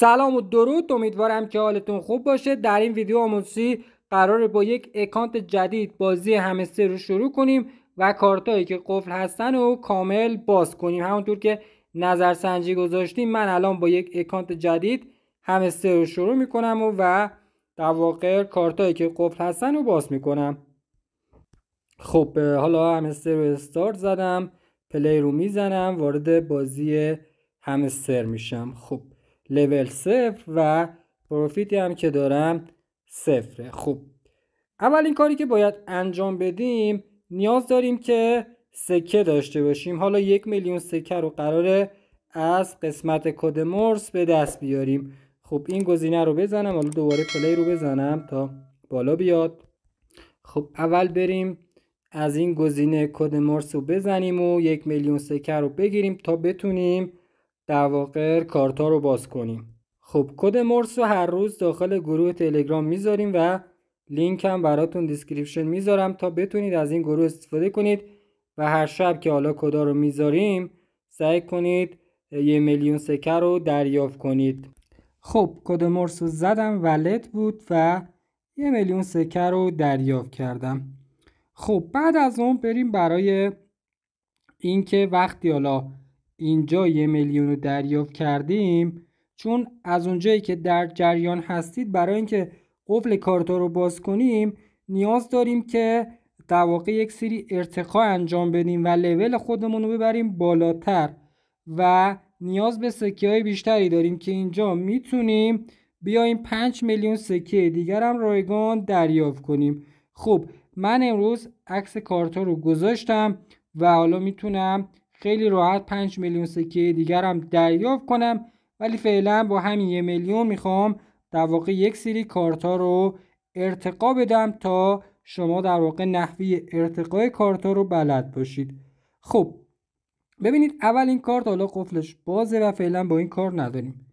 سلام و درود امیدوارم که حالتون خوب باشه در این ویدیو آموزشی قراره با یک اکانت جدید بازی همستر رو شروع کنیم و کارتایی که قفل هستن رو کامل باز کنیم همونطور که نظرسنجی گذاشتیم من الان با یک اکانت جدید همستر رو شروع میکنم و, و در واقع کارتایی که قفل هستن رو باز میکنم خب حالا همستر رو استارت زدم پلی رو میزنم وارد بازی همستر میشم خب لول صفر و پروفیتی هم که دارم صفره خب اولین کاری که باید انجام بدیم نیاز داریم که سکه داشته باشیم حالا یک میلیون سکه رو قراره از قسمت کد مورس به دست بیاریم خب این گزینه رو بزنم حالا دوباره پلی رو بزنم تا بالا بیاد خب اول بریم از این گزینه کد مورس رو بزنیم و یک میلیون سکه رو بگیریم تا بتونیم در واقع کارتا رو باز کنیم خب کد مرس رو هر روز داخل گروه تلگرام میذاریم و لینک هم براتون دیسکریپشن میذارم تا بتونید از این گروه استفاده کنید و هر شب که حالا کدا رو میذاریم سعی کنید یه میلیون سکه رو دریافت کنید خب کد مرس رو زدم ولت بود و یه میلیون سکه رو دریافت کردم خب بعد از اون بریم برای اینکه وقتی حالا اینجا یه میلیون رو دریافت کردیم چون از اونجایی که در جریان هستید برای اینکه قفل کارتا رو باز کنیم نیاز داریم که در واقع یک سری ارتقا انجام بدیم و لول خودمون رو ببریم بالاتر و نیاز به سکه های بیشتری داریم که اینجا میتونیم بیایم 5 میلیون سکه دیگر هم رایگان دریافت کنیم خب من امروز عکس کارتا رو گذاشتم و حالا میتونم خیلی راحت 5 میلیون سکه دیگر هم دریافت کنم ولی فعلا با همین یه میلیون میخوام در واقع یک سری کارت رو ارتقا بدم تا شما در واقع نحوی ارتقای کارت رو بلد باشید خب ببینید اول این کارت حالا قفلش بازه و فعلا با این کار نداریم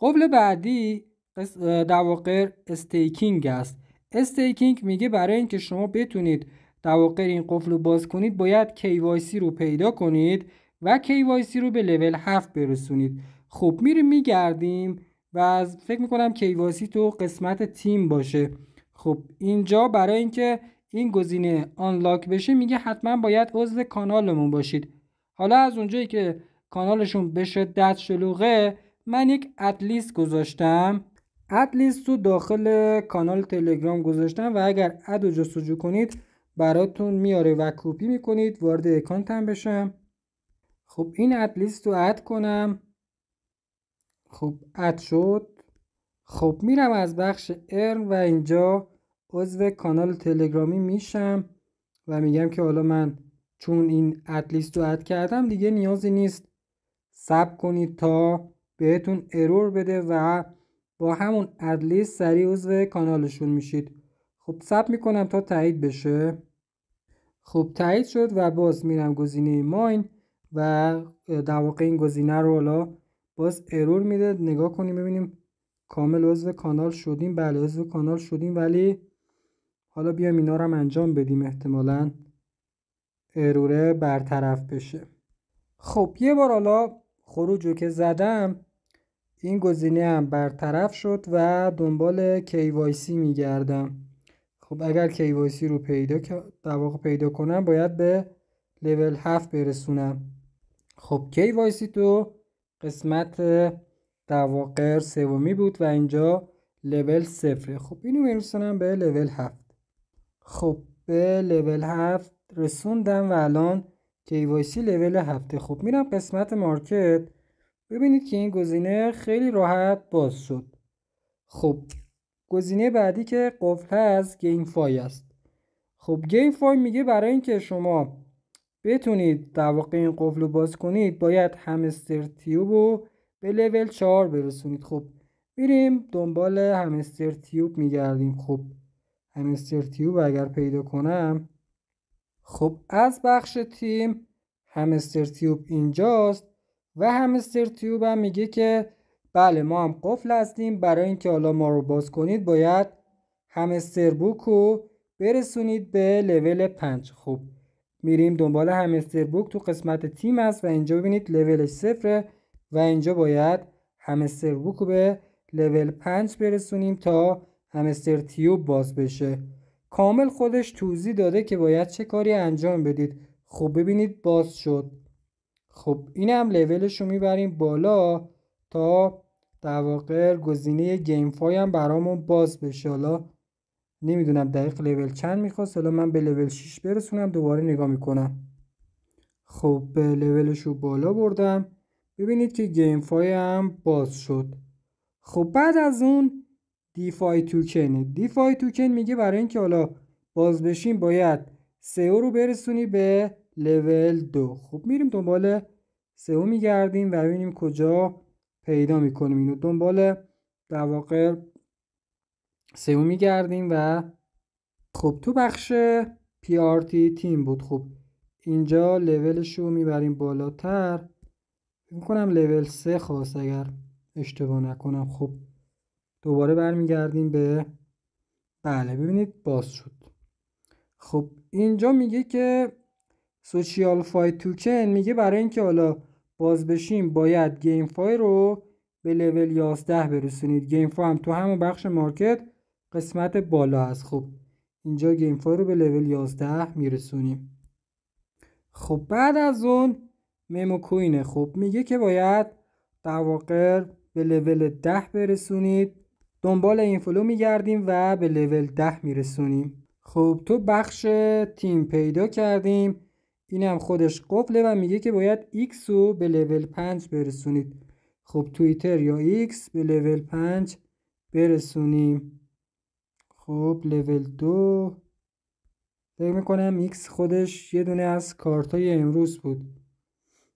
قفل بعدی در واقع استیکینگ است استیکینگ میگه برای اینکه شما بتونید در واقع این قفل رو باز کنید باید KYC رو پیدا کنید و KYC رو به لول 7 برسونید خب میریم میگردیم و از فکر میکنم KYC تو قسمت تیم باشه خب اینجا برای اینکه این گزینه آنلاک بشه میگه حتما باید عضو کانالمون باشید حالا از اونجایی که کانالشون به شدت شلوغه من یک ادلیست گذاشتم ادلیست رو داخل کانال تلگرام گذاشتم و اگر ادو جستجو کنید براتون میاره و کپی میکنید وارد اکانتم بشم خب این اد رو اد کنم خب اد شد خب میرم از بخش ارن و اینجا عضو کانال تلگرامی میشم و میگم که حالا من چون این اد رو اد کردم دیگه نیازی نیست سب کنید تا بهتون ارور بده و با همون اد لیست سریع عضو کانالشون میشید خب سب میکنم تا تایید بشه خب تایید شد و باز میرم گزینه ماین و در واقع این گزینه رو حالا باز ارور میده نگاه کنیم ببینیم کامل عضو کانال شدیم بله عضو کانال شدیم ولی حالا بیایم اینا رو هم انجام بدیم احتمالا اروره برطرف بشه خب یه بار حالا خروج رو که زدم این گزینه هم برطرف شد و دنبال KYC میگردم خب اگر KYC رو پیدا در واقع پیدا کنم باید به لول 7 برسونم خب KYC تو قسمت در واقع سومی بود و اینجا لول صفره خب اینو میرسونم به لول 7 خب به لول 7 رسوندم و الان KYC لول 7 خب میرم قسمت مارکت ببینید که این گزینه خیلی راحت باز شد خب گزینه بعدی که قفل هست گیم فای است خب گیم فای میگه برای اینکه شما بتونید در واقع این قفل رو باز کنید باید همستر تیوب رو به لول 4 برسونید خب میریم دنبال همستر تیوب میگردیم خب همستر تیوب اگر پیدا کنم خب از بخش تیم همستر تیوب اینجاست و همستر تیوب هم میگه که بله ما هم قفل هستیم برای اینکه حالا ما رو باز کنید باید همستر بوک رو برسونید به لول 5 خوب میریم دنبال همستر بوک تو قسمت تیم است و اینجا ببینید لولش صفره و اینجا باید همستر بوک به لول 5 برسونیم تا همستر تیوب باز بشه کامل خودش توضیح داده که باید چه کاری انجام بدید خب ببینید باز شد خب این هم لولش رو میبریم بالا تا در واقع گزینه گیم فای هم برامون باز بشه حالا نمیدونم دقیق لول چند میخواست حالا من به لول 6 برسونم دوباره نگاه میکنم خب لولش رو بالا بردم ببینید که گیم فای هم باز شد خب بعد از اون دیفای توکن دیفای توکن میگه برای اینکه حالا باز بشیم باید سئو رو برسونی به لول دو خب میریم دنبال سئو میگردیم و ببینیم کجا پیدا میکنیم اینو دنبال در واقع سئو میگردیم و خب تو بخش PRT تیم بود خب اینجا لولش رو میبریم بالاتر میکنم لول 3 خواست اگر اشتباه نکنم خب دوباره برمیگردیم به بله ببینید باز شد خب اینجا میگه که سوشیال فایت توکن میگه برای اینکه حالا باز بشیم باید گیم فای رو به لول 11 برسونید گیم فای هم تو همون بخش مارکت قسمت بالا هست خب اینجا گیم فای رو به لول 11 میرسونیم خب بعد از اون میمو کوینه خب میگه که باید در واقع به لول 10 برسونید دنبال این فلو میگردیم و به لول 10 میرسونیم خب تو بخش تیم پیدا کردیم این هم خودش قفله و میگه که باید X رو به لول 5 برسونید خب توییتر یا X به لول 5 برسونیم خب لول 2. فکر میکنم x خودش یه دونه از کارت های امروز بود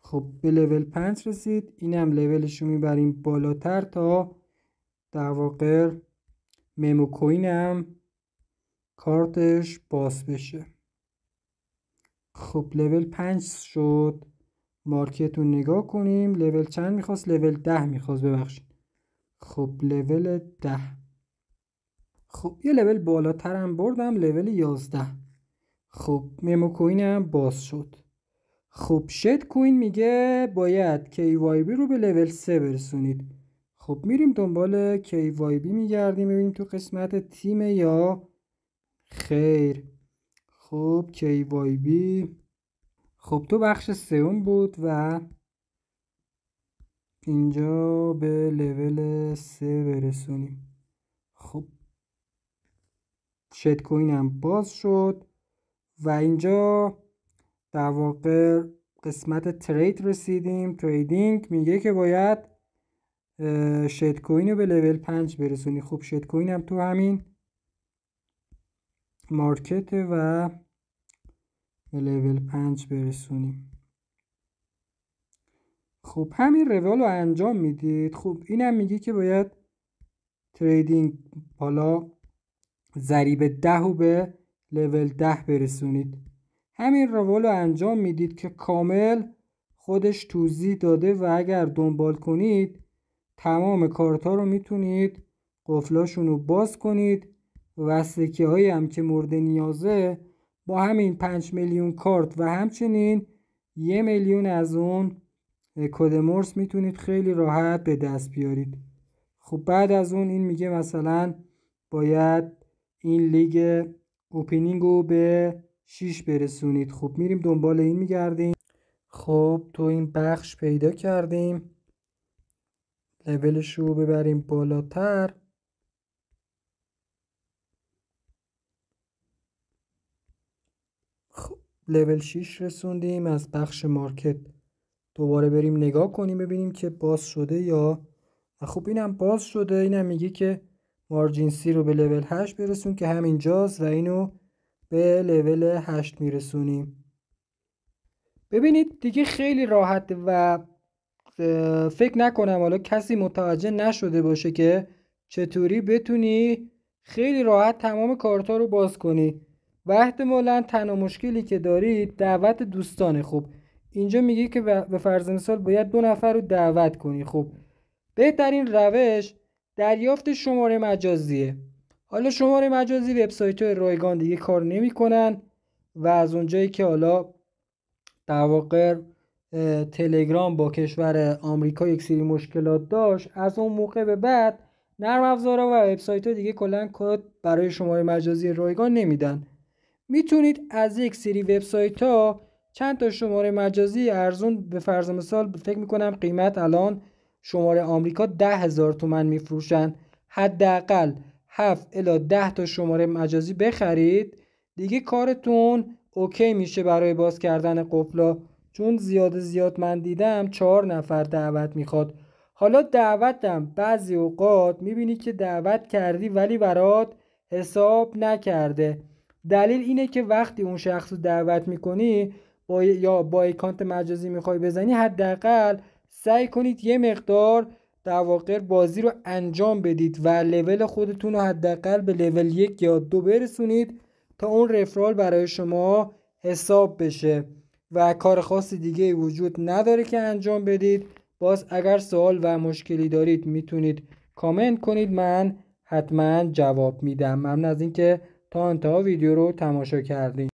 خب به لول 5 رسید اینم لولش رو میبریم بالاتر تا در واقع ممو کوین هم کارتش باز بشه خب لول 5 شد مارکت رو نگاه کنیم لول چند میخواست لول 10 میخواست ببخشید خب لول 10 خب یه لول بالاتر هم بردم لول 11 خب میمو کوین هم باز شد خب شد کوین میگه باید بی رو به لول 3 برسونید خب میریم دنبال بی میگردیم ببینیم تو قسمت تیم یا خیر خب کی خب تو بخش سوم بود و اینجا به لول سه برسونیم خب شد کوین هم باز شد و اینجا در واقع قسمت ترید رسیدیم تریدینگ میگه که باید شد کوین رو به لول 5 برسونی خب شد کوین هم تو همین مارکت و به لول پنج برسونیم خب همین روال رو انجام میدید خب اینم میگه که باید تریدینگ بالا ضریب ده و به لول ده برسونید همین روال رو انجام میدید که کامل خودش توضیح داده و اگر دنبال کنید تمام کارت ها رو میتونید قفلاشون رو باز کنید و سکه هایی هم که مورد نیازه با همین 5 میلیون کارت و همچنین یه میلیون از اون کد مرس میتونید خیلی راحت به دست بیارید خب بعد از اون این میگه مثلا باید این لیگ اوپنینگ رو به 6 برسونید خب میریم دنبال این میگردیم خب تو این بخش پیدا کردیم لولش رو ببریم بالاتر لول 6 رسوندیم از بخش مارکت دوباره بریم نگاه کنیم ببینیم که باز شده یا خب اینم باز شده اینم میگه که مارجین سی رو به لول 8 برسون که همینجاست و اینو به لول 8 میرسونیم ببینید دیگه خیلی راحت و فکر نکنم حالا کسی متوجه نشده باشه که چطوری بتونی خیلی راحت تمام کارتا رو باز کنی و احتمالا تنها مشکلی که دارید دعوت دوستان خوب اینجا میگه که به فرض مثال باید دو نفر رو دعوت کنی خوب بهترین روش دریافت شماره مجازیه حالا شماره مجازی وبسایت های رایگان دیگه کار نمیکنن و از اونجایی که حالا در واقع تلگرام با کشور آمریکا یک سری مشکلات داشت از اون موقع به بعد نرم افزارا و وبسایت ها دیگه کلا کد برای شماره مجازی رایگان نمیدن میتونید از یک سری وبسایت ها چند تا شماره مجازی ارزون به فرض مثال فکر میکنم قیمت الان شماره آمریکا ده هزار تومن میفروشن حداقل هفت الا ده تا شماره مجازی بخرید دیگه کارتون اوکی میشه برای باز کردن قفلا چون زیاد زیاد من دیدم چهار نفر دعوت میخواد حالا دعوتم بعضی اوقات میبینی که دعوت کردی ولی برات حساب نکرده دلیل اینه که وقتی اون شخص رو دعوت میکنی با یا با اکانت مجازی میخوای بزنی حداقل سعی کنید یه مقدار در بازی رو انجام بدید و لول خودتون رو حداقل به لول یک یا دو برسونید تا اون رفرال برای شما حساب بشه و کار خاص دیگه وجود نداره که انجام بدید باز اگر سوال و مشکلی دارید میتونید کامنت کنید من حتما جواب میدم ممنون از اینکه تا انتها ویدیو رو تماشا کردین